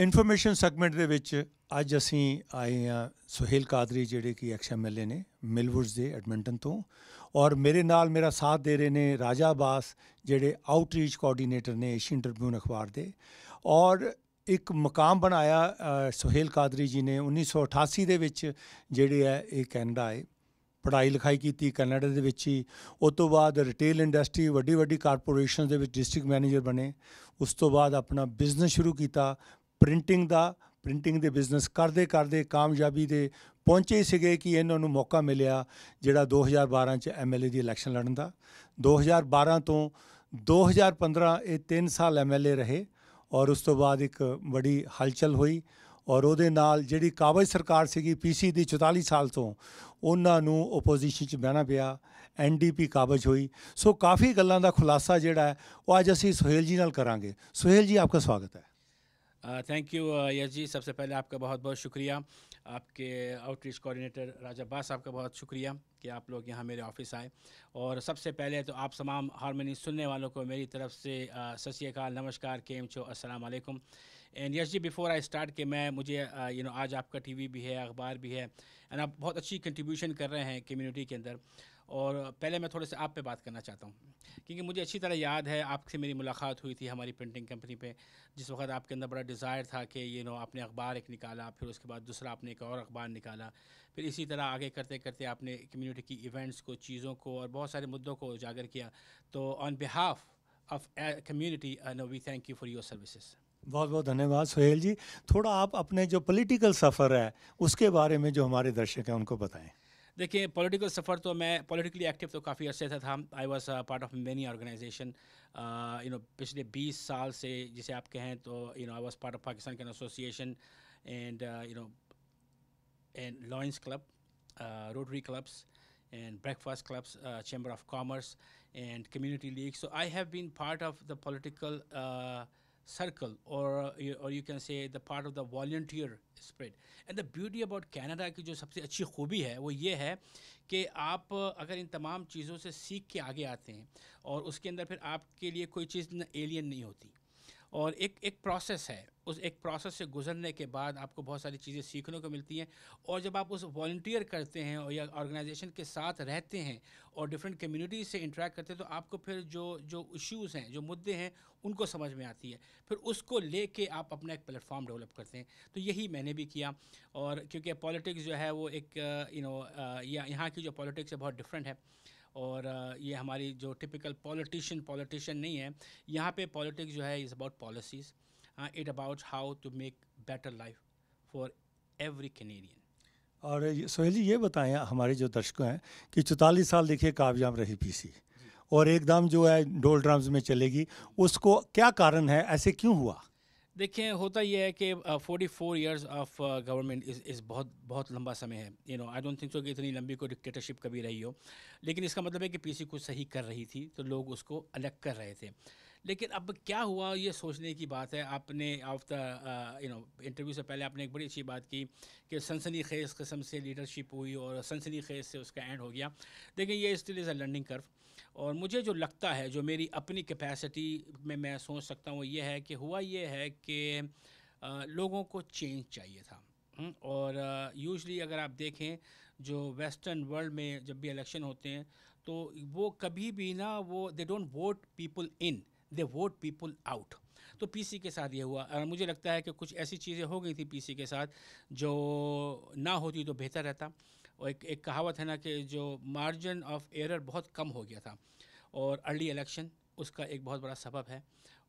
Information segment ਦੇ ਵਿੱਚ ਅੱਜ ਅਸੀਂ ਆਏ ਆ ਸੁਹੇਲ ਕਾਦਰੀ ਜਿਹੜੇ ਕਿ ਐਕਸਐਮਐਲਏ ਨੇ ਮਿਲਵੁੱਡਸ ਦੇ ਐਡਮਿੰਟਨ ਤੋਂ ਔਰ ਮੇਰੇ ਨਾਲ ਮੇਰਾ ਸਾਥ ਦੇ ਰਹੇ ਨੇ ਰਾਜਾ ਬਾਸ ਜਿਹੜੇ ਆਊਟਰੀਚ ਕੋਆਰਡੀਨੇਟਰ ਨੇ ਏਸ਼ੀਅਨ ਟ੍ਰਿਬਿਊਨ ਅਖਬਾਰ ਦੇ ਔਰ ਇੱਕ ਮਕਾਮ ਬਣਾਇਆ ਸੁਹੇਲ ਕਾਦਰੀ ਜੀ ਨੇ 1988 ਦੇ ਵਿੱਚ ਜਿਹੜੇ ਹੈ ਇਹ ਕੈਨੇਡਾ ਆਏ ਪੜਾਈ ਲਿਖਾਈ ਕੀਤੀ ਕੈਨੇਡਾ ਦੇ ਵਿੱਚ ਹੀ ਉਸ ਤੋਂ ਬਾਅਦ ਰਿਟੇਲ ਇੰਡਸਟਰੀ ਵੱਡੀ ਵੱਡੀ ਕਾਰਪੋਰੇਸ਼ਨਸ ਦੇ ਵਿੱਚ ਡਿਸਟ੍ਰਿਕਟ ਮੈਨੇਜਰ ਬਣੇ ਉਸ ਤੋਂ ਬਾਅਦ ਆਪਣਾ ਬਿਜ਼ਨਸ ਸ਼ੁਰੂ ਕੀਤਾ ਪ੍ਰਿੰਟਿੰਗ ਦਾ ਪ੍ਰਿੰਟਿੰਗ ਦੇ ਬਿਜ਼ਨਸ ਕਰਦੇ ਕਰਦੇ ਕਾਮਯਾਬੀ ਦੇ ਪਹੁੰਚੇ ਸੀਗੇ ਕਿ ਇਹਨਾਂ ਨੂੰ ਮੌਕਾ ਮਿਲਿਆ ਜਿਹੜਾ 2012 ਚ ਐਮਐਲਏ ਦੀ ਇਲੈਕਸ਼ਨ ਲੜਨ ਦਾ 2012 ਤੋਂ 2015 ਇਹ 3 ਸਾਲ ਐਮਐਲਏ ਰਹੇ ਔਰ ਉਸ ਤੋਂ ਬਾਅਦ ਇੱਕ ਬੜੀ ਹਲਚਲ ਹੋਈ ਔਰ ਉਹਦੇ ਨਾਲ ਜਿਹੜੀ ਕਾਬਜ ਸਰਕਾਰ ਸੀਗੀ ਪੀਸੀ ਦੀ 44 ਸਾਲ ਤੋਂ ਉਹਨਾਂ ਨੂੰ ਆਪੋਜੀਸ਼ਨ 'ਚ ਬਹਿਣਾ ਪਿਆ ਐਨਡੀਪੀ ਕਾਬਜ ਹੋਈ ਸੋ ਕਾਫੀ ਗੱਲਾਂ ਦਾ ਖੁਲਾਸਾ ਜਿਹੜਾ ਹੈ ਉਹ ਅੱਜ ਅਸੀਂ ਸੁਹੇਲ ਜੀ ਨਾਲ ਕਰਾਂਗੇ ਸੁਹੇਲ ਜੀ ਆਪਕਾ ਸਵਾਗਤ ਹੈ thank uh, you uh, Yash ji सबसे पहले आपका बहुत बहुत शुक्रिया आपके आउटरीच कोऑर्डिनेटर राजा बास आपका बहुत शुक्रिया कि आप लोग यहाँ मेरे ऑफिस आए और सबसे पहले तो आप तमाम हारमोनी सुनने वालों को मेरी तरफ से uh, सत श्रीकाल नमस्कार के छो चो वालेकुम and Yash ji before I start कि मैं मुझे यू नो आज आपका टीवी भी है अखबार भी है एंड आप बहुत अच्छी कंट्रीब्यूशन कर रहे हैं कम्युनिटी के अंदर और पहले मैं थोड़े से आप पे बात करना चाहता हूँ क्योंकि मुझे अच्छी तरह याद है आपसे मेरी मुलाकात हुई थी हमारी प्रिंटिंग कंपनी पे जिस वक्त आपके अंदर बड़ा डिज़ायर था कि ये नो आपने अखबार एक निकाला फिर उसके बाद दूसरा आपने एक और अखबार निकाला फिर इसी तरह आगे करते करते आपने कम्यूनिटी की इवेंट्स को चीज़ों को और बहुत सारे मुद्दों को उजागर किया तो on behalf of community no we thank you for your services बहुत बहुत धन्यवाद सुहेल जी थोड़ा आप अपने जो पॉलिटिकल सफ़र है उसके बारे में जो हमारे दर्शक हैं उनको बताएं देखिए पॉलिटिकल सफ़र तो मैं पॉलिटिकली एक्टिव तो काफ़ी अर्से से था I was part of many organization you know पिछले 20 साल से जिसे आप कहें तो you know I was part of Pakistan Can association and you know and Lions club Rotary clubs and breakfast clubs, uh, chamber of commerce, and community leagues. So I have been part of the political uh, circle or or you can say the part of the volunteer spirit and the beauty about Canada की जो सबसे अच्छी खूबी है वो ये है कि आप अगर इन तमाम चीज़ों से सीख के आगे आते हैं और उसके अंदर फिर आपके लिए कोई चीज़ एलियन नहीं होती और एक एक प्रोसेस है उस एक प्रोसेस से गुजरने के बाद आपको बहुत सारी चीज़ें सीखने को मिलती हैं और जब आप उस वॉल्टियर करते हैं और या ऑर्गेनाइजेशन के साथ रहते हैं और डिफरेंट कम्युनिटीज से इंटरेक्ट करते हैं तो आपको फिर जो जो इश्यूज़ हैं जो मुद्दे हैं उनको समझ में आती है फिर उसको ले के आप अपना एक प्लेटफॉर्म डेवलप करते हैं तो यही मैंने भी किया और क्योंकि पॉलिटिक्स जो है वो एक यू नो या यहाँ की जो पॉलिटिक्स है बहुत डिफरेंट है और ये हमारी जो टिपिकल पॉलिटिशियन पॉलिटिशियन नहीं है यहाँ पे पॉलिटिक्स जो है is about policies it about how to make better life for every Canadian और सोहेल जी ये बताएं हमारे जो दर्शक हैं कि चौतालीस साल देखिए कामयाब रही पी और एकदम जो है डोल ड्राम्स में चलेगी उसको क्या कारण है ऐसे क्यों हुआ देखिए होता यह है कि forty four years of government is is बहुत बहुत लंबा समय है you know I don't think so कि इतनी लंबी कोई डिक्टेटरशिप कभी रही हो लेकिन इसका मतलब है कि पीसी कुछ सही कर रही थी तो लोग उसको अलग कर रहे थे लेकिन अब क्या हुआ ये सोचने की बात है आपने of the you know interview से पहले आपने एक बड़ी अच्छी बात की कि सनसनी खेज कस्म से लीडरशिप हुई और सनसनी खेज से उसका एंड हो गया देखिए ये still is a learning curve और मुझे जो लगता है जो मेरी अपनी कैपेसिटी में मैं सोच सकता हूँ ये है कि हुआ ये है कि uh, लोगों को चेंज चाहिए था हम्म, और यूजली uh, अगर आप देखें जो वेस्टर्न वर्ल्ड में जब भी इलेक्शन होते हैं तो वो कभी भी ना वो they don't vote people in they vote people out तो पीसी के साथ ये हुआ और मुझे लगता है कि कुछ ऐसी चीज़ें हो गई थी पीसी के साथ जो ना होती तो बेहतर रहता और एक एक कहावत है ना कि जो मार्जिन ऑफ एरर बहुत कम हो गया था और अर्ली इलेक्शन उसका एक बहुत बड़ा सबब है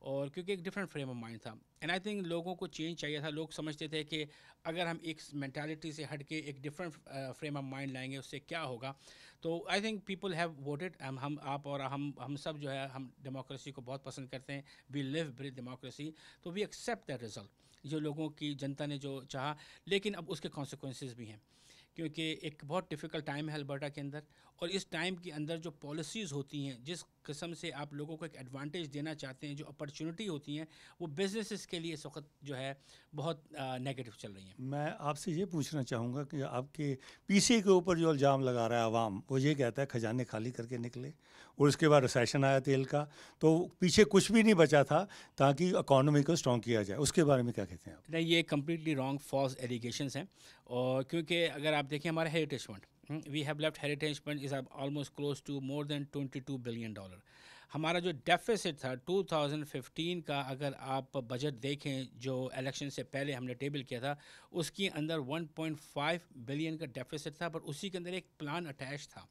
और क्योंकि एक डिफरेंट फ्रेम ऑफ माइंड था एंड आई थिंक लोगों को चेंज चाहिए था लोग समझते थे कि अगर हम एक मैंटालिटी से हट के एक डिफरेंट फ्रेम ऑफ माइंड लाएंगे उससे क्या होगा तो I think people have voted हम हम आप और हम हम सब जो है हम डेमोक्रेसी को बहुत पसंद करते हैं वी लिव ब्रिथ डेमोक्रेसी तो वी एक्सेप्ट दैट रिजल्ट जो लोगों की जनता ने जो चाह लेकिन अब उसके कॉन्सिक्वेंसेज भी हैं क्योंकि एक बहुत डिफ़िकल्ट टाइम है अल्बर्टा के अंदर और इस टाइम के अंदर जो पॉलिसीज़ होती हैं जिस किस्म से आप लोगों को एक एडवांटेज देना चाहते हैं जो अपॉर्चुनिटी होती हैं वो बिजनेसेस के लिए इस वक्त जो है बहुत नेगेटिव चल रही हैं मैं आपसे ये पूछना चाहूँगा कि आपके पीसीए के ऊपर जो इल्ज़ाम लगा रहा है आवाम वो ये कहता है खजाने खाली करके निकले और उसके बाद रिसेशन आया तेल का तो पीछे कुछ भी नहीं बचा था ताकि इकोनॉमी को स्ट्रॉन्ग किया जाए उसके बारे में क्या कहते हैं आप नहीं ये कम्प्लीटली रॉन्ग फॉल्स एलिगेशन हैं और क्योंकि अगर आप देखें हमारा heritage fund we have left heritage fund is almost close to more than two billion dollar हमारा जो डेफिसिट था 2015 का अगर आप बजट देखें जो इलेक्शन से पहले हमने टेबल किया था उसके अंदर 1.5 बिलियन का डेफिसिट था पर उसी के अंदर एक प्लान अटैच था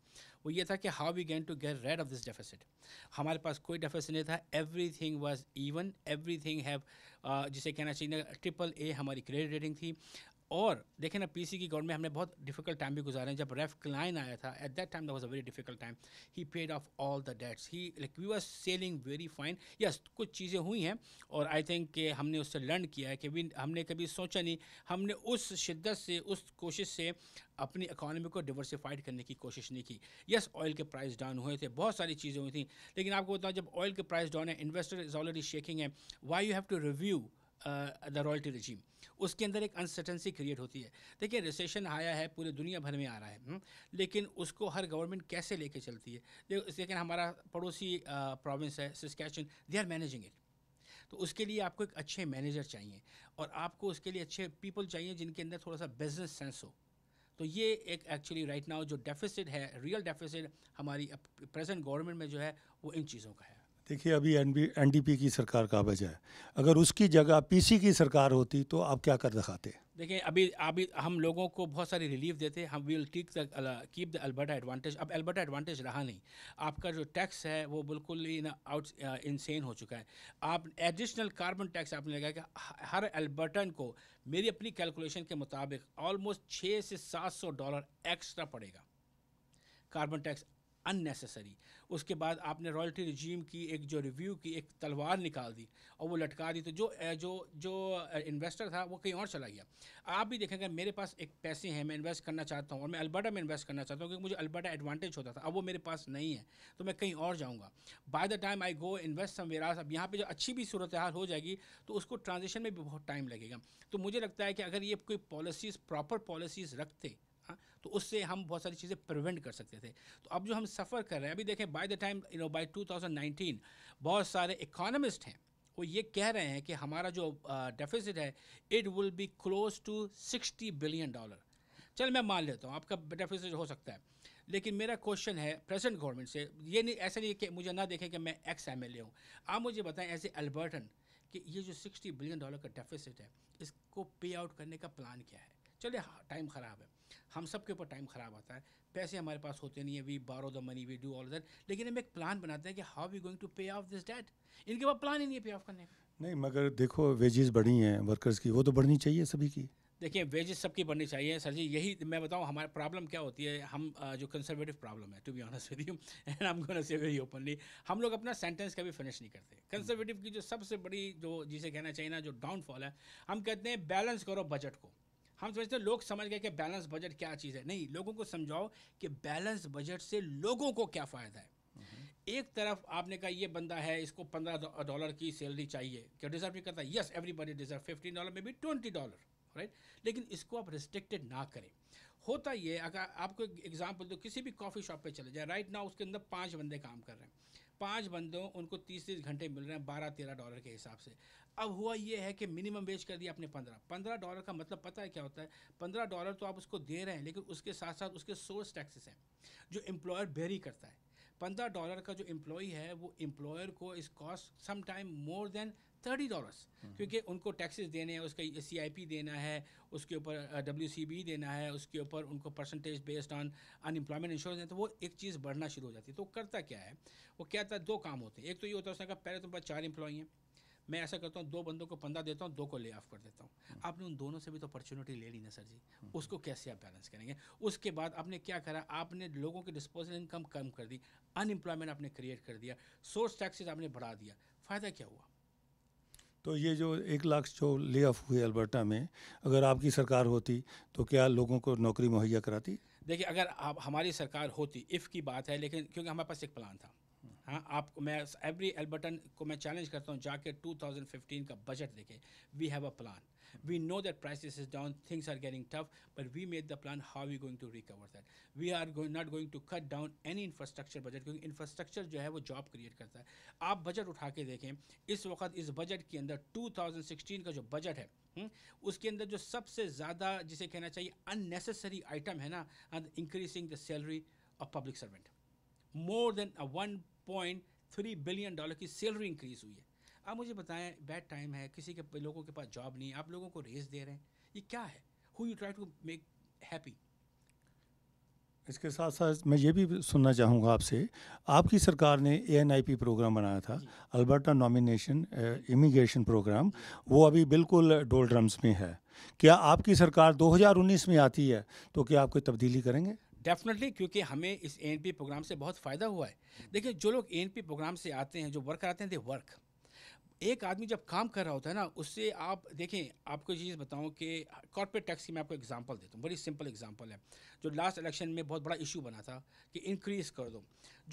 वो ये था कि how we gain to get rid of this deficit हमारे पास कोई डेफिसिट नहीं था everything was even everything have जिसे कहना चाहिए ट्रिपल ए हमारी क्रेडिट रेटिंग थी और देखें ना पीसी की गवर्नमेंट हमने बहुत डिफिकल्ट टाइम भी गुजारे हैं जब रेफ क्लाइन आया था at that time that was a very difficult time he paid off all the debts he like we were selling very fine yes कुछ चीज़ें हुई हैं और आई थिंक के हमने उससे लर्न किया है कि भी हमने कभी सोचा नहीं हमने उस शिद्दत से उस कोशिश से अपनी इकानमी को डिवर्सिफाइड करने की कोशिश नहीं की यस ऑयल के प्राइस डाउन हुए थे बहुत सारी चीज़ें हुई थी लेकिन आपको बताऊँ जब ऑयल के प्राइस डाउन है इन्वेस्टर इज़ ऑलरेडी शेकिंग है why you have to review the royalty regime उसके अंदर एक अनसर्टेंसी क्रिएट होती है देखिए रिसेशन आया है पूरी दुनिया भर में आ रहा है हम्म, लेकिन उसको हर गवर्नमेंट कैसे लेके चलती है लेकिन हमारा पड़ोसी प्रोविंस है Saskatchewan they are managing it तो उसके लिए आपको एक अच्छे मैनेजर चाहिए और आपको उसके लिए अच्छे पीपल चाहिए जिनके अंदर थोड़ा सा बिजनेस सेंस हो तो ये एक एक्चुअली राइट नाउ जो डेफिसिट है रियल डेफिसिट हमारी प्रेजेंट गवर्नमेंट में जो है वो इन चीज़ों का है देखिए अभी एन डी की सरकार का वजह है अगर उसकी जगह पीसी की सरकार होती तो आप क्या कर दिखाते देखिए अभी अभी हम लोगों को बहुत सारी रिलीफ देते हम will keep the keep the Alberta advantage अब अल्बर्टा एडवांटेज रहा नहीं आपका जो टैक्स है वो बिल्कुल ही ना आउट इनसेन uh, हो चुका है आप एडिशनल कार्बन टैक्स आपने लगाया कि हर अल्बर्टन को मेरी अपनी कैलकुलेशन के मुताबिक ऑलमोस्ट छः से सात सौ डॉलर एक्स्ट्रा पड़ेगा कार्बन टैक्स अननेसेसरी उसके बाद आपने रॉयल्टी रिजीम की एक जो रिव्यू की एक तलवार निकाल दी और वो लटका दी तो जो जो जो इन्वेस्टर था वो कहीं और चला गया आप भी देखेंगे मेरे पास एक पैसे हैं मैं इन्वेस्ट करना चाहता हूँ और मैं अल्बर्टा में इन्वेस्ट करना चाहता हूँ क्योंकि मुझे अल्बर्टा एडवांटेज होता था अब वो मेरे पास नहीं है तो मैं कहीं और जाऊँगा by the time I go invest some अब यहाँ पर जो अच्छी भी सूरत हाल हो जाएगी तो उसको ट्रांजेक्शन में भी बहुत टाइम लगेगा तो मुझे लगता है कि अगर ये कोई पॉलिसीज़ प्रॉपर पॉलिसीज़ रखते हाँ तो उससे हम बहुत सारी चीज़ें प्रिवेंट कर सकते थे तो अब जो हम सफ़र कर रहे हैं अभी देखें by the time you know by 2019 बहुत सारे इकोनॉमिस्ट हैं वो ये कह रहे हैं कि हमारा जो डेफिसिट है it will be close to sixty billion dollar चल मैं मान लेता हूँ आपका डेफिसिट हो सकता है लेकिन मेरा क्वेश्चन है प्रेजेंट गवर्नमेंट से ये नहीं ऐसा नहीं कि मुझे ना देखें कि मैं एक्स एम एल ए हूँ आप मुझे बताएं एज ए अल्बर्टन कि ये जो 60 बिलियन डॉलर का डेफिसिट है इसको पे आउट करने का प्लान क्या है चलिए टाइम हाँ, ख़राब है हम सब के ऊपर टाइम ख़राब आता है पैसे हमारे पास होते नहीं है we borrow the money we do all that लेकिन हम एक प्लान बनाते हैं कि how we going to pay off this debt इनके पास प्लान ही नहीं है पे ऑफ करने का नहीं मगर देखो वेजेस बढ़ी हैं वर्कर्स की वो तो बढ़नी चाहिए सभी की देखिए वेजेस सबकी बढ़नी चाहिए सर जी यही मैं बताऊँ हमारा प्रॉब्लम क्या होती है हम जो कंजर्वेटिव प्रॉब्लम है to be honest with you and I am gonna say very openly हम लोग अपना सेंटेंस कभी फिनिश नहीं करते कंजर्वेटिव की जो सबसे बड़ी जो जिसे कहना चाहिए ना जो डाउनफॉल है हम कहते हैं बैलेंस करो बजट को हम समझते हैं लोग समझ गए कि बैलेंस बजट क्या चीज़ है नहीं लोगों को समझाओ कि बैलेंस बजट से लोगों को क्या फ़ायदा है एक तरफ आपने कहा ये बंदा है इसको पंद्रह डॉलर की सैलरी चाहिए क्या डिजर्व नहीं करता yes buddy deserve fifteen dollar में भी ट्वेंटी डॉलर राइट लेकिन इसको आप रिस्ट्रिक्टेड ना करें होता ये अगर आपको एग्जाम्पल दो किसी भी कॉफ़ी शॉप पे चले जाए राइट ना उसके अंदर पाँच बंदे काम कर रहे हैं पाँच बंदों उनको तीस तीस घंटे मिल रहे हैं बारह तेरह डॉलर के हिसाब से अब हुआ ये है कि मिनिमम वेज कर दिया आपने पंद्रह पंद्रह डॉलर का मतलब पता है क्या होता है पंद्रह डॉलर तो आप उसको दे रहे हैं लेकिन उसके साथ साथ उसके सोर्स टैक्सेस हैं जो एम्प्लॉयर बेरी करता है पंद्रह डॉलर का जो एम्प्लॉय है वो एम्प्लॉयर को इस cost some time more than thirty हम्म। डॉलर्स क्योंकि उनको टैक्सेस देने हैं उसका सी आई पी देना है उसके ऊपर डब्ल्यू सी बी देना है उसके ऊपर उनको percentage based on unemployment insurance है तो वो एक चीज़ बढ़ना शुरू हो जाती है तो करता क्या है वो क्या था दो काम होते हैं एक तो ये होता है उसने कहा पहले तो पास चार इंप्लॉई हैं मैं ऐसा करता हूँ दो बंदों को पंद्रह देता हूँ दो को ले ऑफ कर देता हूँ हम्म। आपने उन दोनों से भी तो अपॉर्चुनिटी ले ली ना सर जी हम्म। उसको कैसे आप बैलेंस करेंगे उसके बाद आपने क्या करा आपने लोगों की डिस्पोजल इनकम कम कर दी अनएम्प्लॉयमेंट आपने क्रिएट कर दिया सोर्स टैक्सेस आपने बढ़ा दिया फ़ायदा क्या हुआ तो ये जो एक लाख जो ले ऑफ हुए अल्बर्टा में अगर आपकी सरकार होती तो क्या लोगों को नौकरी मुहैया कराती देखिए अगर आप हमारी सरकार होती इफ़ की बात है लेकिन क्योंकि हमारे पास एक प्लान था हाँ आपको मैं एवरी एल्बर्टन को मैं चैलेंज करता हूँ जाके 2015 का बजट देखें we have a plan we know that prices is down things are getting tough but we made the plan how we going to recover that we are not going to cut down any infrastructure budget क्योंकि infrastructure जो है वो job create करता है आप budget उठा के देखें इस वक्त इस बजट के अंदर 2016 का जो बजट है हुँ? हम्म, उसके अंदर जो सबसे ज़्यादा जिसे कहना चाहिए अननेसेसरी आइटम है ना increasing the salary of public servant more than one point three billion dollar की सैलरी इंक्रीज़ हुई है आप मुझे बताएं बैड टाइम है किसी के लोगों के पास जॉब नहीं है आप लोगों को रेस दे रहे हैं ये क्या है who you try to make happy इसके साथ साथ मैं ये भी सुनना चाहूँगा आपसे आपकी सरकार ने ए प्रोग्राम बनाया था अल्बर्टा नॉमिनेशन इमिग्रेशन प्रोग्राम वो अभी बिल्कुल डोल ड्रम्स में है क्या आपकी सरकार 2019 में आती है तो क्या आप कोई तब्दीली करेंगे डेफिनेटली क्योंकि हमें इस ए प्रोग्राम से बहुत फ़ायदा हुआ है देखिए जो लोग ए प्रोग्राम से आते हैं जो वर्कर आते हैं दे वर्क एक आदमी जब काम कर रहा होता है ना उससे आप देखें आपको चीज़ बताऊं कि कॉर्पोरेट टैक्स की मैं आपको एग्जांपल देता हूं बड़ी सिंपल एग्जांपल है जो लास्ट इलेक्शन में बहुत बड़ा इशू बना था कि इंक्रीज़ कर दो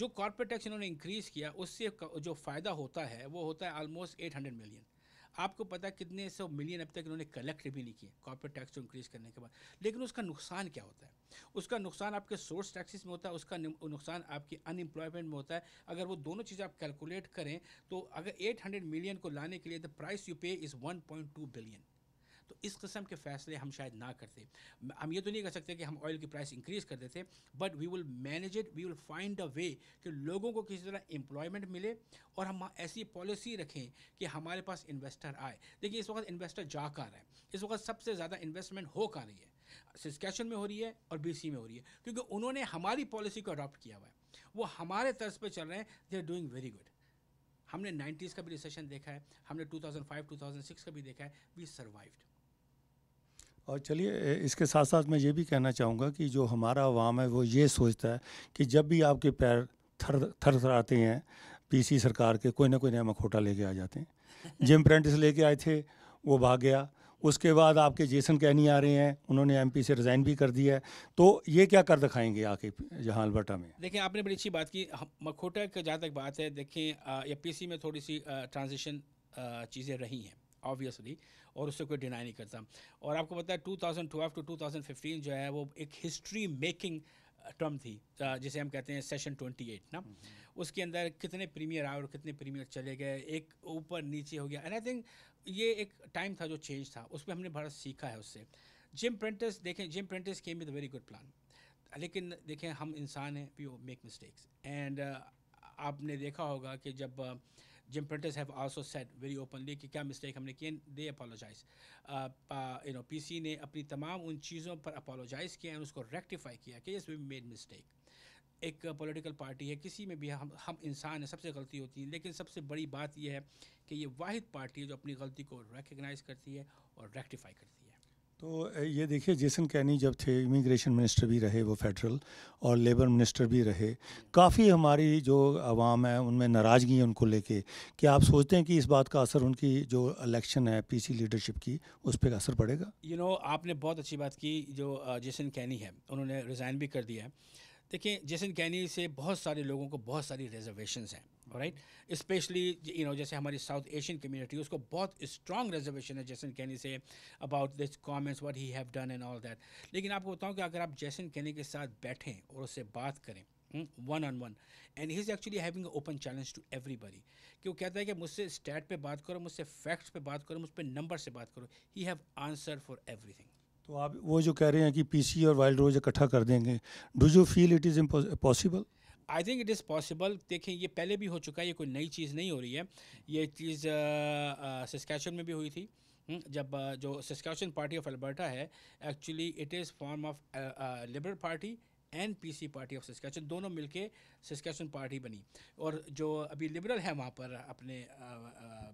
जो कॉर्पोरेट टैक्स इन्होंने इंक्रीज़ किया उससे जो फ़ायदा होता है वो होता है आलमोस्ट एट मिलियन आपको पता कितने सौ मिलियन अब तक इन्होंने कलेक्ट भी नहीं किए कॉर्पोरेट टैक्स को इंक्रीज करने के बाद लेकिन उसका नुकसान क्या होता है उसका नुकसान आपके सोर्स टैक्सेस में होता है उसका नुकसान आपकी अनएम्प्लॉयमेंट में होता है अगर वो दोनों चीज़ आप कैलकुलेट करें तो अगर 800 मिलियन को लाने के लिए the price you pay is 1.2 billion इस किस्म के फैसले हम शायद ना करते हम ये तो नहीं कर सकते कि हम ऑयल की प्राइस इंक्रीज़ कर देते but we will manage it we will find a way कि लोगों को किसी तरह एम्प्लॉयमेंट मिले और हम ऐसी पॉलिसी रखें कि हमारे पास इन्वेस्टर आए देखिए इस वक्त इन्वेस्टर जा कर रहा है इस वक्त सबसे ज़्यादा इन्वेस्टमेंट हो कर रही है सिस्कैशन में हो रही है और बी में हो रही है क्योंकि उन्होंने हमारी पॉलिसी को अडॉप्ट किया हुआ है वो हमारे तर्ज पर चल रहे हैं they are doing very good हमने 90s का भी रिसेशन देखा है हमने 2005 2006 का भी देखा है वी सर्वाइव्ड और चलिए इसके साथ साथ मैं ये भी कहना चाहूँगा कि जो हमारा आवाम है वो ये सोचता है कि जब भी आपके पैर थर थर थराते हैं पीसी सरकार के कोई ना कोई नया मखोटा लेके आ जाते हैं जिम प्रेंटिस लेके आए थे वो भाग गया उसके बाद आपके जेसन कहनी आ रहे हैं उन्होंने एमपी से रिज़ाइन भी कर दिया है तो ये क्या कर दिखाएंगे आके जहाँ अलबर्टा में देखिए आपने बड़ी अच्छी बात की मखोटा का जहाँ तक बात है देखें या पी में थोड़ी सी ट्रांजिशन चीज़ें रही हैं ऑब्वियसली और उससे कोई डिनाई नहीं करता और आपको पता है 2012 टू 2015 जो है वो एक हिस्ट्री मेकिंग टर्म थी uh, जिसे हम कहते हैं सेशन 28 ना हम्म। उसके अंदर कितने प्रीमियर आए और कितने प्रीमियर चले गए एक ऊपर नीचे हो गया एंड आई थिंक ये एक टाइम था जो चेंज था उसमें हमने बड़ा सीखा है उससे जिम प्रिंटर्स देखें Jim Prentice came with very good plan लेकिन देखें हम इंसान हैं वी मेक मिस्टेक्स एंड आपने देखा होगा कि जब uh, Jim Prentice have also said very openly कि क्या मिस्टेक हमने किए they apologize you know PC ने अपनी तमाम उन चीज़ों पर अपोलोजाइज़ किया और उसको रेक्टिफाई किया कि यस वी मेड मिस्टेक एक पॉलिटिकल पार्टी है किसी में भी हम हम इंसान हैं सबसे गलती होती है लेकिन सबसे बड़ी बात यह है कि ये वाहिद पार्टी है जो अपनी गलती को रिकगनाइज़ करती है और रेक्टिफाई करती है तो ये देखिए जेसन कैनी जब थे इमिग्रेशन मिनिस्टर भी रहे वो फेडरल और लेबर मिनिस्टर भी रहे काफ़ी हमारी जो आवाम है उनमें नाराज़गी है उनको लेके कि आप सोचते हैं कि इस बात का असर उनकी जो इलेक्शन है पीसी लीडरशिप की उस पर असर पड़ेगा यू you नो know, आपने बहुत अच्छी बात की जो जेसन कैनी है उन्होंने रिज़ाइन भी कर दिया है देखिए जेसन कैनी से बहुत सारे लोगों को बहुत सारी रिजर्वेशन हैं राइट स्पेशली यू नो जैसे हमारी साउथ एशियन कम्युनिटी उसको बहुत स्ट्रॉन्ग रिजर्वेशन है जैसन कैनी से about this comments what he have done and all that लेकिन आपको बताऊँ कि अगर आप जैसन कैनी के साथ बैठें और उससे बात करें one on one and he is actually having open challenge to everybody कि वो कहता है कि मुझसे स्टैट पे बात करो मुझसे फैक्ट्स पे बात करो मुझ पर नंबर से बात करो he have answer for everything तो आप वो जो कह रहे हैं कि पीसी और वाइल्ड रोज इकट्ठा कर देंगे do you feel it is possible I think it is possible देखें ये पहले भी हो चुका है ये कोई नई चीज़ नहीं हो रही है ये चीज़ सस्कैचन में भी हुई थी हम्म, जब जो सस्कैशन पार्टी ऑफ अल्बर्टा है actually it is form of liberal party and PC party of Saskatchewan दोनों मिलके सिस्कैचन पार्टी बनी और जो अभी लिबरल है वहाँ पर अपने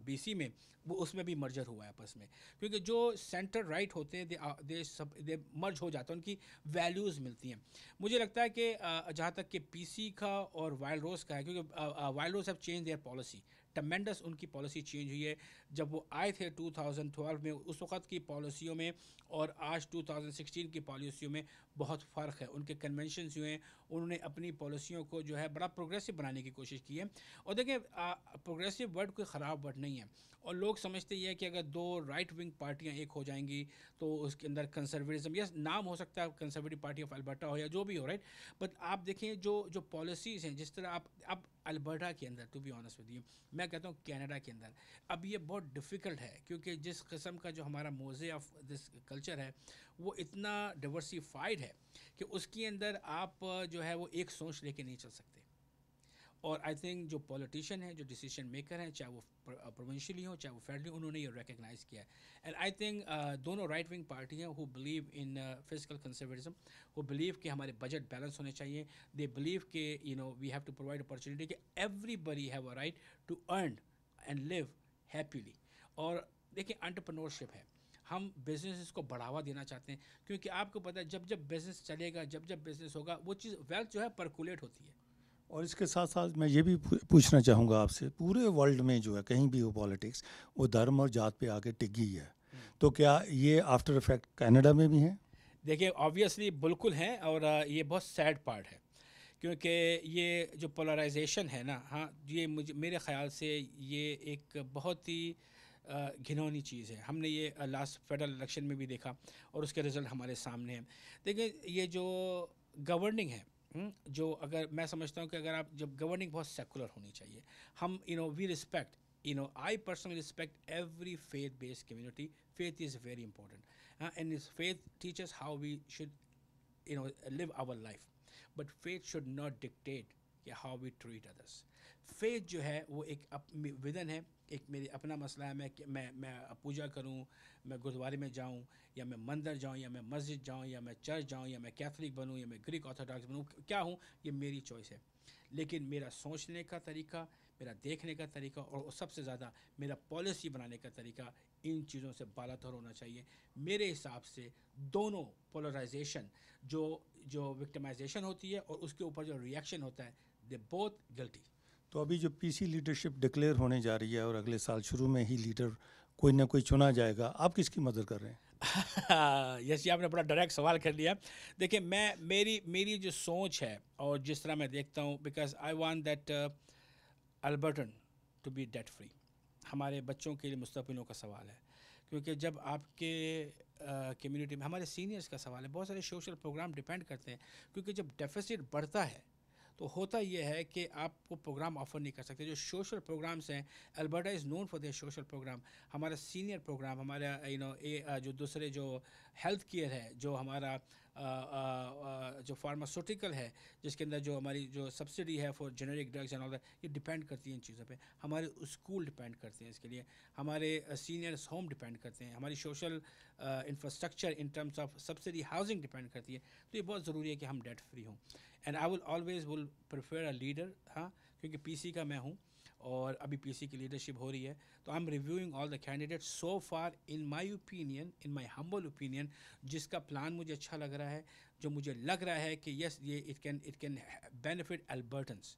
बीसी में वो उसमें भी मर्जर हुआ है आपस में क्योंकि जो सेंटर राइट होते हैं दे, दे सब दे मर्ज हो जाते हैं उनकी वैल्यूज़ मिलती हैं मुझे लगता है कि जहाँ तक कि पी का और वाइल्ड रोज का है क्योंकि Wildrose have change their policy टमेंडस उनकी पॉलिसी चेंज हुई है जब वो आए थे 2012 में उस वक्त की पॉलिसियों में और आज 2016 की पॉलिसियों में बहुत फ़र्क है उनके कन्वेंशन हुए हैं उन्होंने अपनी पॉलिसियों को जो है बड़ा प्रोग्रेसिव बनाने की कोशिश की है और देखें प्रोग्रेसिव वर्ड कोई ख़राब वर्ड नहीं है और लोग समझते ये कि अगर दो राइट विंग पार्टियाँ एक हो जाएंगी तो उसके अंदर कंसर्वेटिज्म यस नाम हो सकता है कंसर्वेटिव पार्टी ऑफ अल्बर्टा हो या जो भी हो राइट बट आप देखें जो जो पॉलिसीज़ हैं जिस तरह आप अब अल्बर्टा के अंदर to be honest with you मैं कहता हूँ कैनेडा के अंदर अब ये बहुत बहुत डिफ़िकल्ट है क्योंकि जिस किस्म का जो हमारा मोज़े ऑफ दिस कल्चर है वो इतना डिवर्सिफाइड है कि उसके अंदर आप जो है वो एक सोच लेके नहीं चल सकते और आई थिंक जो पॉलिटिशियन है जो डिसीजन मेकर हैं चाहे वो प्रोविंशियली हो चाहे वो फेडरली उन्होंने ये रिकगनाइज़ किया है एंड आई थिंक दोनों राइट विंग पार्टी हैं who believe in fiscal conservatism who believe कि हमारे बजट बैलेंस होने चाहिए दे बिलीव के you know we have to provide opportunity कि everybody have a right to earn and live happily और देखिए अंटरप्रनोरशिप है हम बिज़नेस को बढ़ावा देना चाहते हैं क्योंकि आपको पता है जब जब बिज़नेस चलेगा जब जब बिज़नेस होगा वो चीज़ वेल्थ जो है परकुलेट होती है और इसके साथ साथ मैं ये भी पूछना चाहूँगा आपसे पूरे वर्ल्ड में जो है कहीं भी हो पॉलिटिक्स वो धर्म और जात पे आके टिक गई है हम्म। तो क्या ये आफ्टर इफेक्ट कनाडा में भी है देखिए ऑब्वियसली बिल्कुल है और ये बहुत सैड पार्ट है क्योंकि ये जो पोलराइजेशन है ना हाँ ये मुझे मेरे ख़्याल से ये एक बहुत ही घिनौनी चीज़ है हमने ये लास्ट फेडरल इलेक्शन में भी देखा और उसके रिज़ल्ट हमारे सामने हैं देखिए ये जो गवर्निंग है हम्म, जो अगर मैं समझता हूँ कि अगर आप जब गवर्निंग बहुत सेकुलर होनी चाहिए हम you know we respect you know I personally respect every faith based community faith is very important and and faith teaches how we should you know live our life but faith should not dictate कि how we treat others faith जो है वो एक अपनी within है एक मेरी अपना मसला है मैं मैं मैं पूजा करूं मैं गुरुद्वारे में जाऊं या मैं मंदिर जाऊं या मैं मस्जिद जाऊं या मैं चर्च जाऊं या मैं कैथलिक बनूं या मैं ग्रीक ऑर्थोडॉक्स बनूं क्या हूं ये मेरी चॉइस है लेकिन मेरा सोचने का तरीका मेरा देखने का तरीका और सबसे ज़्यादा मेरा पॉलिसी बनाने का तरीका इन चीज़ों से बालातर होना चाहिए मेरे हिसाब से दोनों पोलराइजेशन जो जो विक्टिमाइजेशन होती है और उसके ऊपर जो रिएक्शन होता है दे बोथ गिल्टी तो अभी जो पीसी लीडरशिप डिक्लेयर होने जा रही है और अगले साल शुरू में ही लीडर कोई ना कोई चुना जाएगा आप किसकी मदद कर रहे हैं यस जी आपने बड़ा डायरेक्ट सवाल कर लिया देखिए मैं मेरी मेरी जो सोच है और जिस तरह मैं देखता हूँ because I want that Albertan to be debt free हमारे बच्चों के लिए मुस्तफिनों का सवाल है क्योंकि जब आपके कम्युनिटी में हमारे सीनियर्स का सवाल है बहुत सारे सोशल प्रोग्राम डिपेंड करते हैं क्योंकि जब डेफिसिट बढ़ता है तो होता यह है कि आप वो प्रोग्राम ऑफर नहीं कर सकते जो सोशल प्रोग्राम्स हैं Alberta is known for their social program हमारा सीनियर प्रोग्राम हमारा यू नो ए, जो दूसरे जो हेल्थ केयर है जो हमारा जो फार्मास्यूटिकल है जिसके अंदर जो हमारी जो सब्सिडी है for generic drugs and all that ये डिपेंड करती है इन चीज़ों पे हमारे स्कूल डिपेंड करते हैं इसके लिए हमारे सीनियर्स होम डिपेंड करते हैं हमारी social infrastructure in terms of subsidy housing depend करती है तो ये बहुत ज़रूरी है कि हम डेट फ्री हों and I will always will prefer a leader हाँ क्योंकि पी का मैं हूँ और अभी पी की लीडरशिप हो रही है तो I am reviewing all the candidate so far in my opinion in my humble opinion जिसका प्लान मुझे अच्छा लग रहा है जो मुझे लग रहा है कि यस ये it can it can benefit Albertans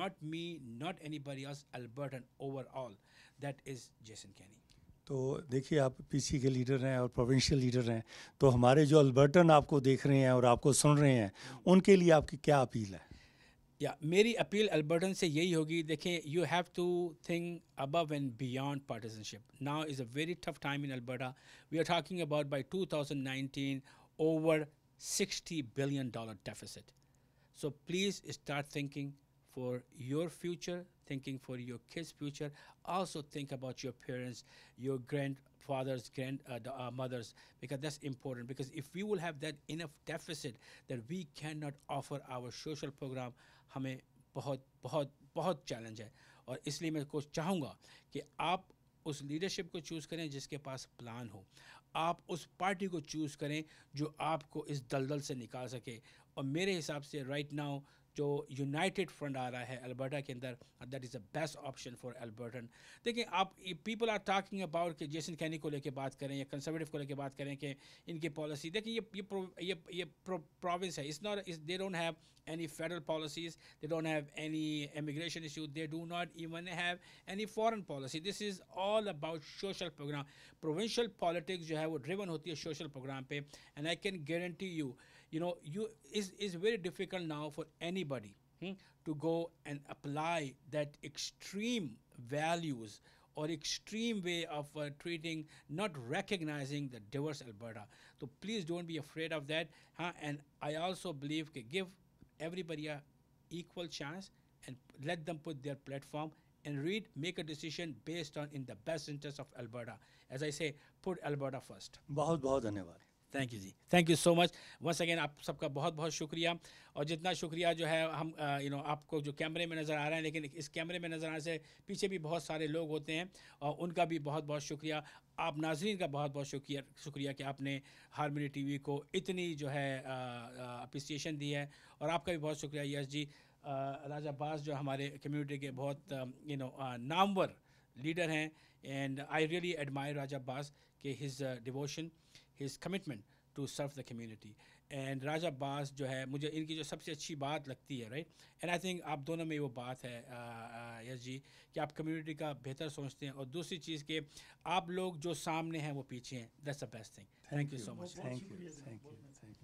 not me not anybody as Albertan overall that is Jason Kenney तो देखिए आप पीसी के लीडर हैं और प्रोविंशियल लीडर हैं तो हमारे जो अल्बर्टन आपको देख रहे हैं और आपको सुन रहे हैं हाँ। उनके लिए आपकी क्या अपील है Yeah, मेरी appeal, अल्बर्टन से यही होगी देखिए you have to think above and beyond partisanship. Now is a very tough time in Alberta. We are talking about by 2019 over 60 billion dollar deficit. So please start thinking for your future, thinking for your kids' future. Also think about your parents, your grandfathers, grand uh, the, uh, mothers, because that's important. Because if we will have that enough deficit that we cannot offer our social program, hame bahut bahut bahut challenge hai. और इसलिए मैं को चाहूँगा कि आप उस leadership को choose करें जिसके पास प्लान हो आप उस पार्टी को चूज़ करें जो आपको इस दलदल से निकाल सके और मेरे हिसाब से राइट नाउ जो यूनाइटेड फ्रंट आ रहा है अल्बर्टा के अंदर that is the best option for Albertan देखिए आप पीपल आर टॉकिंग अबाउट कि जेसन कैनी को लेके बात करें या कंजर्वेटिव को लेके बात करें कि इनकी पॉलिसी देखिए ये ये ये, ये प्रोविंस है is not they don't have any federal policies they don't have any immigration issue they do not even have any foreign policy this is all about social program provincial politics जो है वो driven होती है social program पे and I can guarantee you you know you is is very difficult now for anybody hmm, to go and apply that extreme values or extreme way of uh, treating not recognizing the diverse alberta so please don't be afraid of that huh? and i also believe okay, give everybody a equal chance and let them put their platform and read make a decision based on in the best interest of alberta as i say put alberta first bahut bahut dhanyawad thank you जी thank you so much once again आप सबका बहुत बहुत शुक्रिया और जितना शुक्रिया जो है हम यू नो आपको जो कैमरे में नज़र आ रहे हैं लेकिन इस कैमरे में नज़र आने से पीछे भी बहुत सारे लोग होते हैं और उनका भी बहुत बहुत शुक्रिया आप नाजरीन का बहुत बहुत शुक्रिया शुक्रिया कि आपने टी वी को इतनी जो है अप्रिसिएशन दी है और आपका भी बहुत शुक्रिया यश जी राजा बास जो हमारे कम्युनिटी के बहुत यू नो नामवर लीडर हैं and I really admire Raja Abbas के his devotion uh, his commitment to serve the community. एंड राजा Abbas जो है मुझे इनकी जो सबसे अच्छी बात लगती है राइट एंड आई थिंक आप दोनों में वो बात है यस जी कि आप कम्युनिटी का बेहतर सोचते हैं और दूसरी चीज़ के आप लोग जो सामने हैं वो पीछे हैं that's the best thing thank you so much thank you thank you thank you